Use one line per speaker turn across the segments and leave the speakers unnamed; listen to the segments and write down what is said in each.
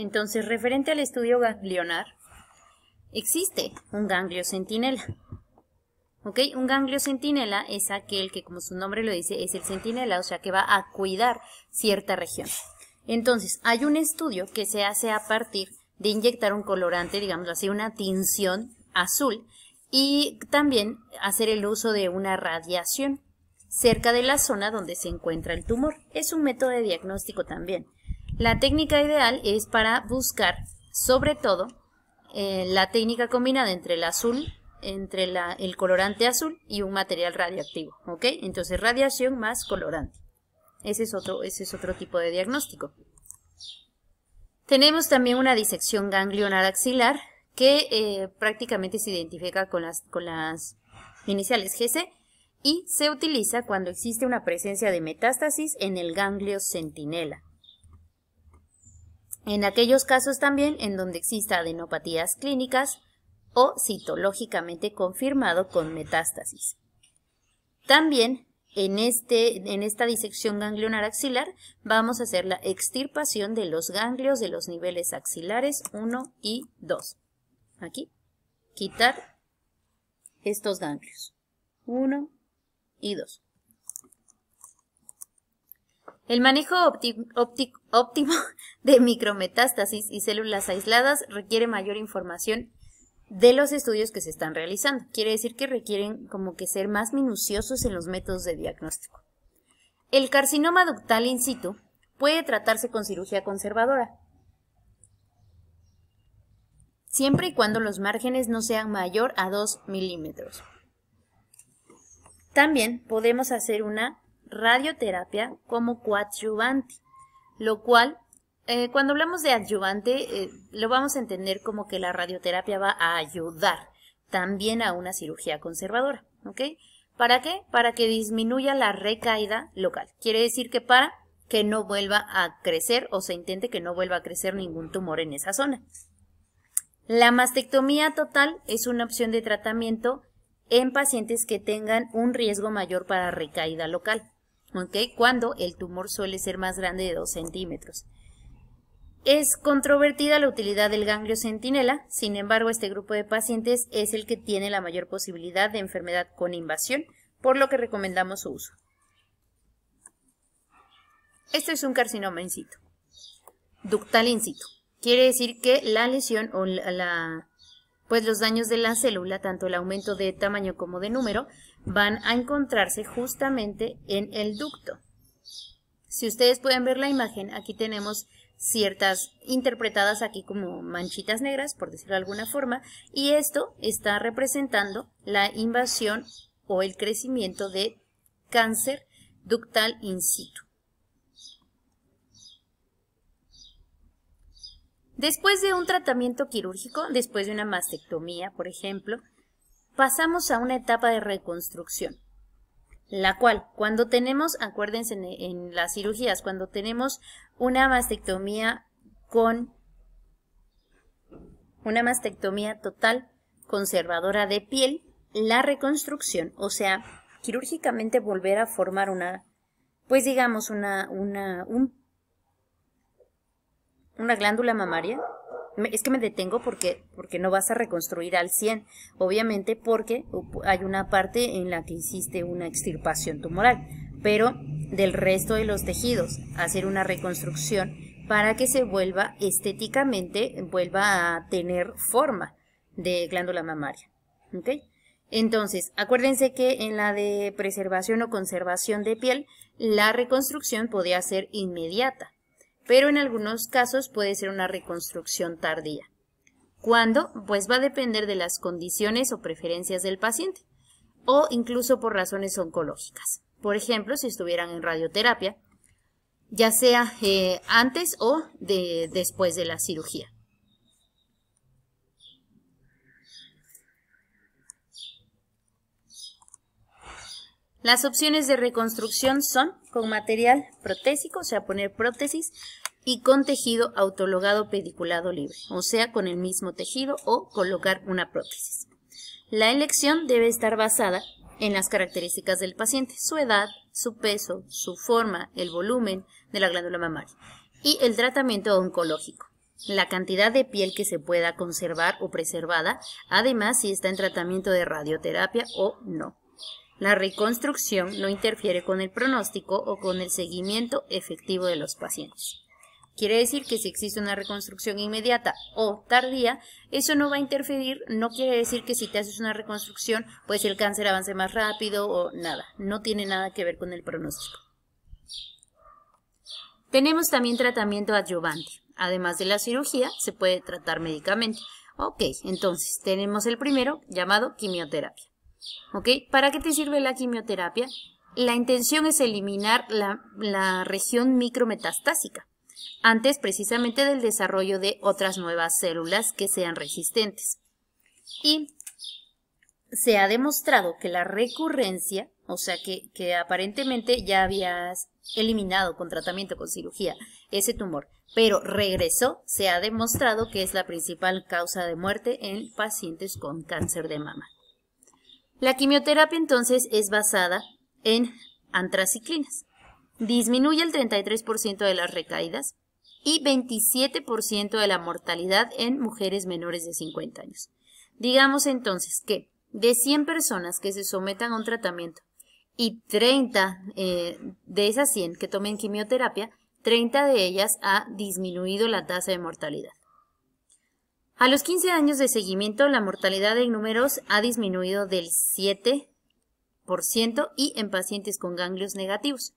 Entonces, referente al estudio ganglionar, existe un ganglio centinela. ¿Ok? Un ganglio centinela es aquel que, como su nombre lo dice, es el centinela, o sea que va a cuidar cierta región. Entonces, hay un estudio que se hace a partir de inyectar un colorante, digamos así, una tinción azul y también hacer el uso de una radiación cerca de la zona donde se encuentra el tumor. Es un método de diagnóstico también. La técnica ideal es para buscar, sobre todo, eh, la técnica combinada entre el azul, entre el colorante azul y un material radiactivo. ¿Ok? Entonces, radiación más colorante. Ese es otro, ese es otro tipo de diagnóstico. Tenemos también una disección ganglionar axilar que eh, prácticamente se identifica con las, con las iniciales GC y se utiliza cuando existe una presencia de metástasis en el ganglio centinela en aquellos casos también en donde exista adenopatías clínicas o citológicamente confirmado con metástasis. También en, este, en esta disección ganglionar axilar vamos a hacer la extirpación de los ganglios de los niveles axilares 1 y 2. Aquí, quitar estos ganglios 1 y 2. El manejo óptimo de micrometástasis y células aisladas requiere mayor información de los estudios que se están realizando. Quiere decir que requieren como que ser más minuciosos en los métodos de diagnóstico. El carcinoma ductal in situ puede tratarse con cirugía conservadora, siempre y cuando los márgenes no sean mayor a 2 milímetros. También podemos hacer una radioterapia como coadyuvante, lo cual, eh, cuando hablamos de adyuvante, eh, lo vamos a entender como que la radioterapia va a ayudar también a una cirugía conservadora, ¿ok? ¿Para qué? Para que disminuya la recaída local. Quiere decir que para que no vuelva a crecer o se intente que no vuelva a crecer ningún tumor en esa zona. La mastectomía total es una opción de tratamiento en pacientes que tengan un riesgo mayor para recaída local cuando el tumor suele ser más grande de 2 centímetros. Es controvertida la utilidad del ganglio centinela, sin embargo este grupo de pacientes es el que tiene la mayor posibilidad de enfermedad con invasión, por lo que recomendamos su uso. Este es un carcinoma in situ, ductal in situ. Quiere decir que la lesión o la, pues los daños de la célula, tanto el aumento de tamaño como de número, van a encontrarse justamente en el ducto. Si ustedes pueden ver la imagen, aquí tenemos ciertas interpretadas aquí como manchitas negras, por decirlo de alguna forma, y esto está representando la invasión o el crecimiento de cáncer ductal in situ. Después de un tratamiento quirúrgico, después de una mastectomía, por ejemplo, pasamos a una etapa de reconstrucción, la cual cuando tenemos, acuérdense en, las cirugías, cuando tenemos una mastectomía con una mastectomía total conservadora de piel, la reconstrucción, o sea, quirúrgicamente volver a formar una, pues digamos, una, una, una glándula mamaria, es que me detengo porque, porque no vas a reconstruir al 100, obviamente porque hay una parte en la que hiciste una extirpación tumoral, pero del resto de los tejidos, hacer una reconstrucción para que se vuelva estéticamente, vuelva a tener forma de glándula mamaria. Entonces, acuérdense que en la de preservación o conservación de piel, la reconstrucción podía ser inmediata pero en algunos casos puede ser una reconstrucción tardía. ¿Cuándo? Pues va a depender de las condiciones o preferencias del paciente, o incluso por razones oncológicas. Por ejemplo, si estuvieran en radioterapia, ya sea eh, antes o después de la cirugía. Las opciones de reconstrucción son con material protésico, o sea, poner prótesis, y con tejido autologado pediculado libre, o sea, con el mismo tejido o colocar una prótesis. La elección debe estar basada en las características del paciente, su edad, su peso, su forma, el volumen de la glándula mamaria y el tratamiento oncológico, la cantidad de piel que se pueda conservar o preservada, además si está en tratamiento de radioterapia o no. La reconstrucción no interfiere con el pronóstico o con el seguimiento efectivo de los pacientes. Quiere decir que si existe una reconstrucción inmediata o tardía, eso no va a interferir, no quiere decir que si te haces una reconstrucción, pues el cáncer avance más rápido o nada, no tiene nada que ver con el pronóstico. Tenemos también tratamiento adyuvante. Además de la cirugía, se puede tratar médicamente. Ok, entonces tenemos el primero llamado quimioterapia. ¿Ok? ¿Para qué te sirve la quimioterapia? La intención es eliminar la, región micrometastásica, antes precisamente del desarrollo de otras nuevas células que sean resistentes. Y se ha demostrado que la recurrencia, o sea que, que aparentemente ya habías eliminado con tratamiento, con cirugía, ese tumor, pero regresó, se ha demostrado que es la principal causa de muerte en pacientes con cáncer de mama. La quimioterapia entonces es basada en antraciclinas. Disminuye el 33% de las recaídas y 27% de la mortalidad en mujeres menores de 50 años. Digamos entonces que de 100 personas que se sometan a un tratamiento y 30 eh, de esas 100 que tomen quimioterapia, 30 de ellas ha disminuido la tasa de mortalidad. A los 15 años de seguimiento, la mortalidad en números ha disminuido del 7% y en pacientes con ganglios negativos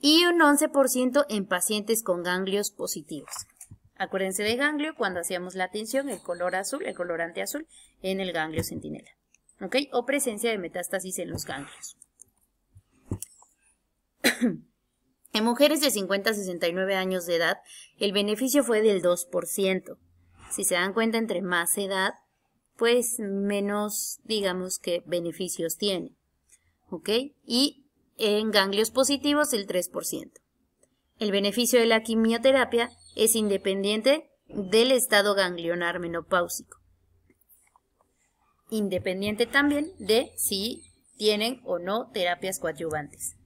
y un 11% en pacientes con ganglios positivos. Acuérdense de ganglio cuando hacíamos la atención, el color azul, el colorante azul en el ganglio centinela. ¿Ok? O presencia de metástasis en los ganglios. en mujeres de 50 a 69 años de edad, el beneficio fue del 2% si se dan cuenta, entre más edad, pues menos, digamos que, beneficios tiene. ¿Ok? Y en ganglios positivos, el 3%. El beneficio de la quimioterapia es independiente del estado ganglionar menopáusico. Independiente también de si tienen o no terapias coadyuvantes.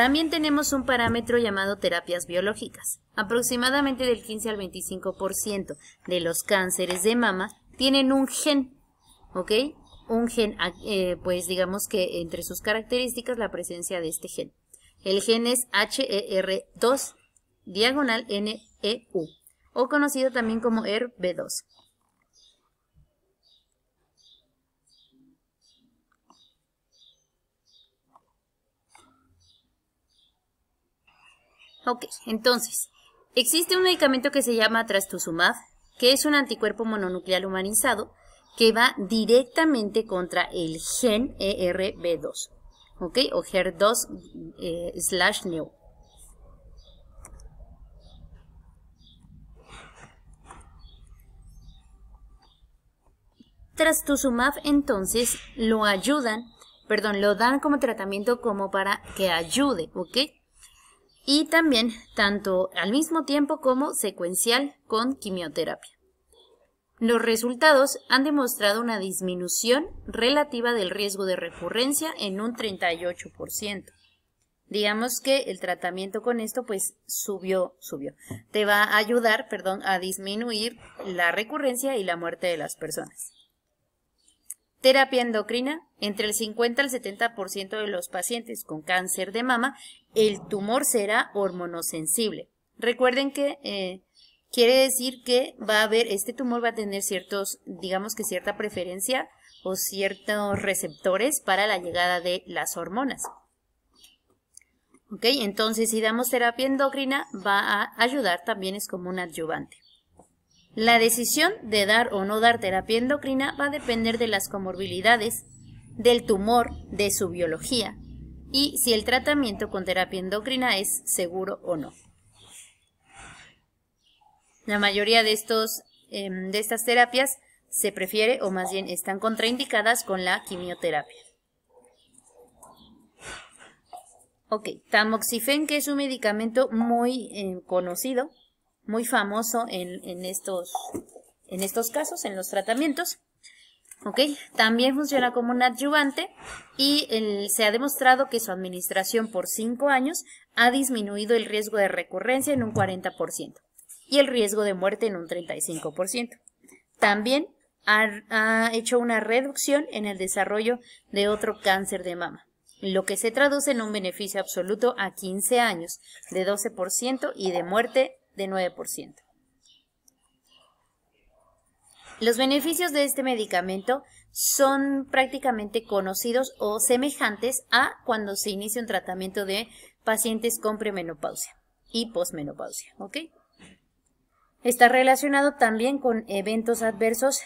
También tenemos un parámetro llamado terapias biológicas. Aproximadamente del 15 al 25% de los cánceres de mama tienen un gen, ¿ok? Un gen, ah, eh, pues digamos que entre sus características la presencia de este gen. El gen es HER2 diagonal NEU, o conocido también como ERB2. Ok, entonces, existe un medicamento que se llama trastuzumab, que es un anticuerpo mononuclear humanizado que va directamente contra el gen ERB2, ¿ok? O e HER2 eh, slash neo. Trastuzumab entonces lo ayudan, perdón, lo dan como tratamiento como para que ayude, ¿ok? y también tanto al mismo tiempo como secuencial con quimioterapia. Los resultados han demostrado una disminución relativa del riesgo de recurrencia en un 38%. Digamos que el tratamiento con esto pues subió, subió. Te va a ayudar, perdón, a disminuir la recurrencia y la muerte de las personas. Terapia endocrina, entre el 50 al 70% de los pacientes con cáncer de mama, el tumor será hormonosensible. Recuerden que eh, quiere decir que va a haber, este tumor va a tener ciertos, digamos que cierta preferencia o ciertos receptores para la llegada de las hormonas. ¿Ok? Entonces, si damos terapia endocrina, va a ayudar también, es como un adyuvante. La decisión de dar o no dar terapia endocrina va a depender de las comorbilidades, del tumor, de su biología y si el tratamiento con terapia endocrina es seguro o no. La mayoría de, estos, em, de estas terapias se prefiere o más bien están contraindicadas con la quimioterapia. Ok, tamoxifen, que es un medicamento muy em, conocido, muy famoso en, estos, en estos casos, en los tratamientos. También funciona como un adyuvante y se ha demostrado que su administración por 5 años ha disminuido el riesgo de recurrencia en un 40% y el riesgo de muerte en un 35%. También ha, ha hecho una reducción en el desarrollo de otro cáncer de mama, lo que se traduce en un beneficio absoluto a 15 años de 12% y de muerte 9%. Los beneficios de este medicamento son prácticamente conocidos o semejantes a cuando se inicia un tratamiento de pacientes con premenopausia y posmenopausia, Está relacionado también con eventos adversos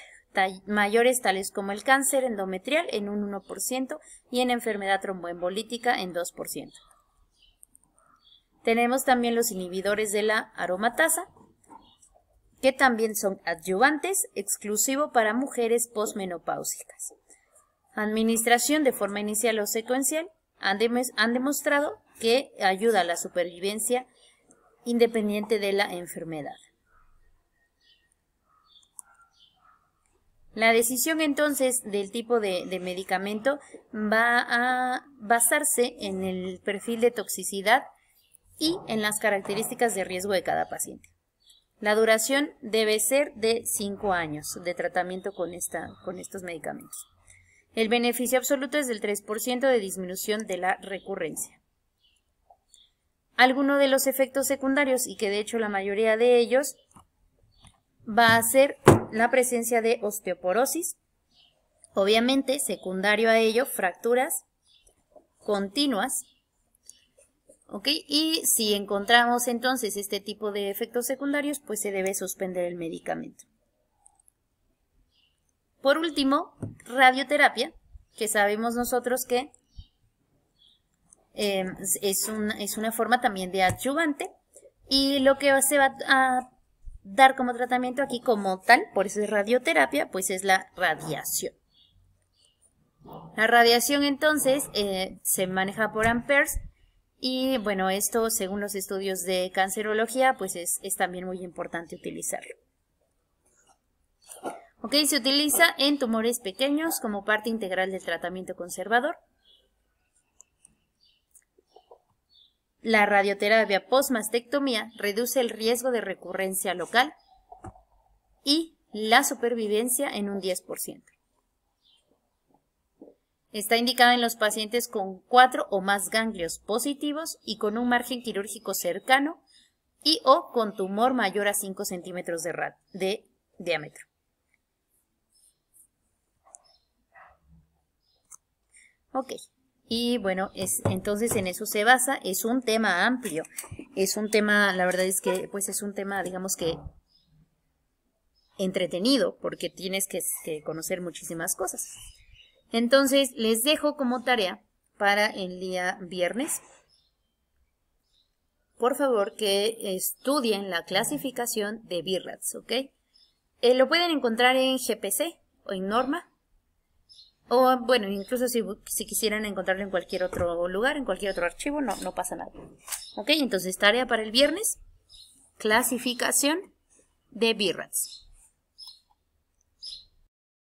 mayores tales como el cáncer endometrial en un 1% y en enfermedad tromboembolítica en 2%. Tenemos también los inhibidores de la aromatasa, que también son adyuvantes, exclusivo para mujeres posmenopáusicas. Administración de forma inicial o secuencial han, demostrado que ayuda a la supervivencia independiente de la enfermedad. La decisión entonces del tipo de, medicamento va a basarse en el perfil de toxicidad y en las características de riesgo de cada paciente. La duración debe ser de 5 años de tratamiento con, esta, con estos medicamentos. El beneficio absoluto es del 3% de disminución de la recurrencia. Alguno de los efectos secundarios, y que de hecho la mayoría de ellos, va a ser la presencia de osteoporosis, obviamente secundario a ello fracturas continuas, y si encontramos entonces este tipo de efectos secundarios, pues se debe suspender el medicamento. Por último, radioterapia, que sabemos nosotros que em, es, una forma también de adyuvante y lo que se va a dar como tratamiento aquí como tal, por eso es radioterapia, pues es la radiación. La radiación entonces eh, se maneja por amperes y bueno, esto según los estudios de cancerología, pues es, también muy importante utilizarlo. Ok, se utiliza en tumores pequeños como parte integral del tratamiento conservador. La radioterapia postmastectomía reduce el riesgo de recurrencia local y la supervivencia en un 10%. Está indicada en los pacientes con cuatro o más ganglios positivos y con un margen quirúrgico cercano y o con tumor mayor a 5 centímetros de, diámetro. Ok, y bueno, entonces en eso se basa, es un tema amplio, es un tema, la verdad es que pues es un tema, digamos que entretenido, porque tienes que conocer muchísimas cosas. Entonces, les dejo como tarea para el día viernes. Por favor, que estudien la clasificación de Birrats. ¿ok? Eh, lo pueden encontrar en GPC o en Norma. O bueno, incluso si, quisieran encontrarlo en cualquier otro lugar, en cualquier otro archivo, no, pasa nada. ¿Ok? Entonces, tarea para el viernes. Clasificación de birrats.